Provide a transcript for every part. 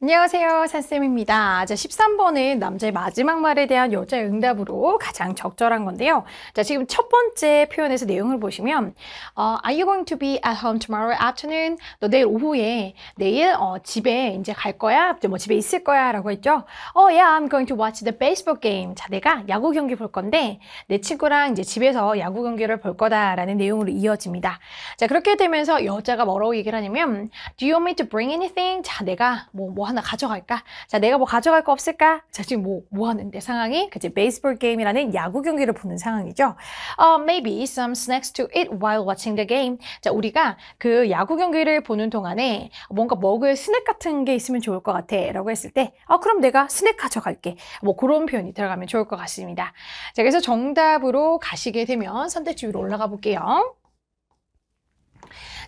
안녕하세요 산쌤입니다 자 13번은 남자의 마지막 말에 대한 여자의 응답으로 가장 적절한 건데요 자 지금 첫 번째 표현에서 내용을 보시면 어, Are you going to be at home tomorrow afternoon? 너 내일 오후에 내일 어, 집에 이제 갈 거야? 뭐 집에 있을 거야? 라고 했죠 Oh yeah I'm going to watch the baseball game 자 내가 야구 경기 볼 건데 내 친구랑 이제 집에서 야구 경기를 볼 거다 라는 내용으로 이어집니다 자 그렇게 되면서 여자가 뭐라고 얘기를 하냐면 Do you want me to bring anything? 자 내가 뭐뭐 뭐 하나 가져갈까? 자, 내가 뭐 가져갈 거 없을까? 자, 지금 뭐, 뭐 하는데 상황이? 그치, 베이스볼 게임이라는 야구 경기를 보는 상황이죠. Uh, maybe some snacks to eat while watching the game. 자, 우리가 그 야구 경기를 보는 동안에 뭔가 먹을 스낵 같은 게 있으면 좋을 것 같아. 라고 했을 때, 아, 그럼 내가 스낵 가져갈게. 뭐 그런 표현이 들어가면 좋을 것 같습니다. 자, 그래서 정답으로 가시게 되면 선택지 위로 올라가 볼게요.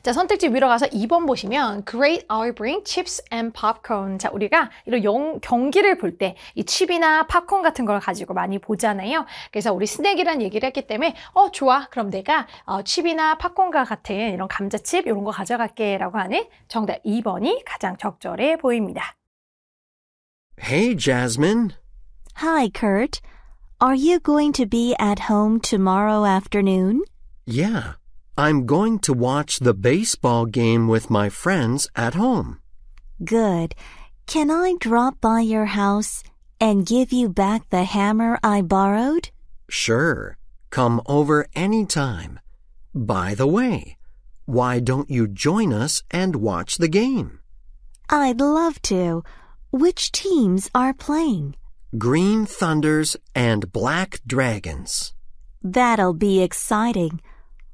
자, 선택지 위로 가서 2번 보시면 Great Our Bring Chips and Popcorn. 자, 우리가 이런 영, 경기를 볼 때 이 칩이나 팝콘 같은 걸 가지고 많이 보잖아요. 그래서 우리 스낵이란 얘기를 했기 때문에 어, 좋아. 그럼 내가 어, 칩이나 팝콘과 같은 이런 감자칩 이런 거 가져갈게 라고 하는 정답 2번이 가장 적절해 보입니다. Hey, Jasmine. Hi, Kurt. Are you going to be at home tomorrow afternoon? Yeah. I'm going to watch the baseball game with my friends at home. Good. Can I drop by your house and give you back the hammer I borrowed? Sure. Come over any time. By the way, why don't you join us and watch the game? I'd love to. Which teams are playing? Green Thunders and Black Dragons. That'll be exciting.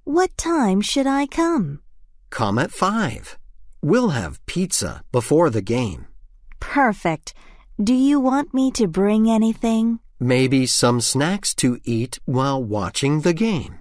What time should I come? Come at five. We'll have pizza before the game. Perfect. Do you want me to bring anything? Maybe some snacks to eat while watching the game.